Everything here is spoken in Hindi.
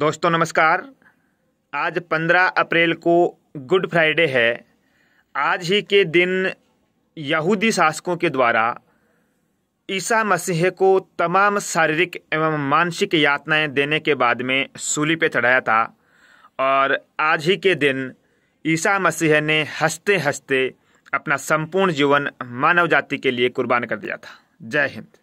दोस्तों नमस्कार आज 15 अप्रैल को गुड फ्राइडे है आज ही के दिन यहूदी शासकों के द्वारा ईसा मसीह को तमाम शारीरिक एवं मानसिक यातनाएं देने के बाद में सूली पे चढ़ाया था और आज ही के दिन ईसा मसीह ने हंसते हंसते अपना संपूर्ण जीवन मानव जाति के लिए कुर्बान कर दिया था जय हिंद